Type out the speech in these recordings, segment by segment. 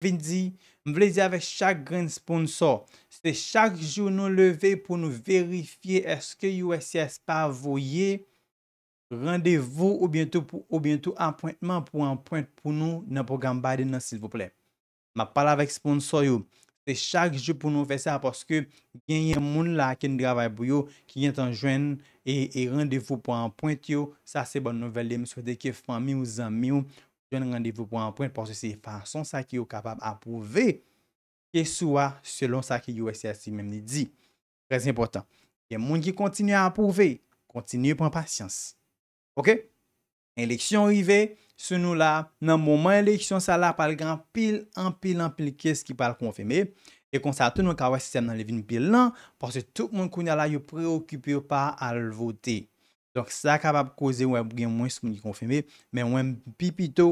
Vin di, m vle di avek chak gren sponsor, se chak joun nou leve pou nou verifiye eske USS pa avoye, randevou ou bientou apointman pou anpoint pou nou nan program badi nan sil vople. Ma pal avek sponsor yo, se chak joun pou nou ve se aposke genye moun la ken dravay pou yo, ki gen tan jwen e, e randevou pou anpoint yo, sa se bon nou veli m sou dekif pa mi ou zanmi yo, jwene randevou pou anpouen pou se se fason sa ki yo kapab apouve ke souwa selon sa ki yo SACI menm ni di. Prez important, ke moun ki kontinu apouve, kontinu pou anpasyans. Ok? Eleksyon rive, sou nou la, nan mouman eleksyon sa la palgan pil anpil anpil kes ki pal konfeme, e konsa tou nou kawa sistem nan levin pil lan, pou se tout moun kounya la yo preokupyo pa alvotey. Lòk sa kapap kouze wè pou gen mwen se moun konfeme, men mwen pipito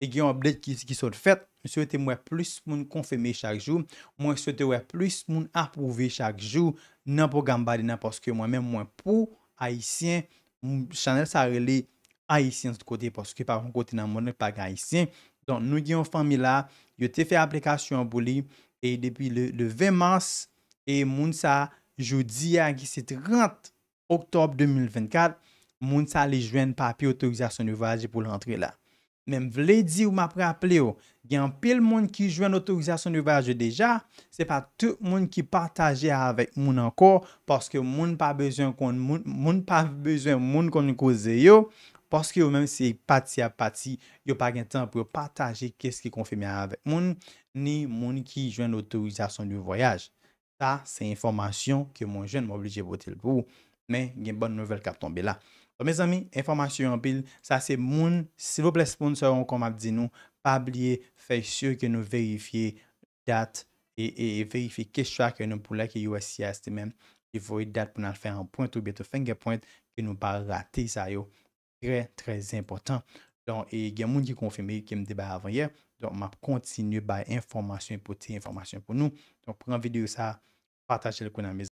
e gen wè blèk ki sot fèt, mwen souwete mwen plis moun konfeme chak jou, mwen souwete mwen plis moun apouve chak jou, nan pou gamba dina paske mwen men mwen pou haisyen, mwen chanel sa rele haisyen sot kote, paske pa kon kote nan mwen ne pak haisyen. Don nou gen wè fami la, yo te fè aplikasyon wè pou li, e depi le 20 mars, e mwen sa joudi ya gise 30 jan, Oktob 2024, moun sa li jwen papi otorizasyon nou voyaje pou l'antre la. Mem vle di ou ma praple yo, gen pil moun ki jwen otorizasyon nou voyaje deja, se pa tout moun ki pataje avèk moun ankor, paske moun pa bezwen moun kon kouze yo, paske yo men se pati apati, yo pa gen tan pou pataje kès ki kon fè mè avèk moun, ni moun ki jwen otorizasyon nou voyaje. Ta se informasyon ki moun jwen mou obligè votèl pou ou. men gen bon nouvel kap ton be la. So, bon, me zami, informasyon bil, sa se moun, sivou bles moun, sa yon komap di nou, pa bliye, fèy syur gen nou verifiye dat e verifiye kèchwa ke nou pou lè ki yo wè si asti men, ki vou dat pou nan fèy an point ou betou finger point ki nou pa rate, sa yo kre, trez importan. Don, gen moun ki konfirmè, ki mde bè avan ye, don, map kontinu bè informasyon pou ti informasyon pou nou. Don, pren videyo sa, patache le konan me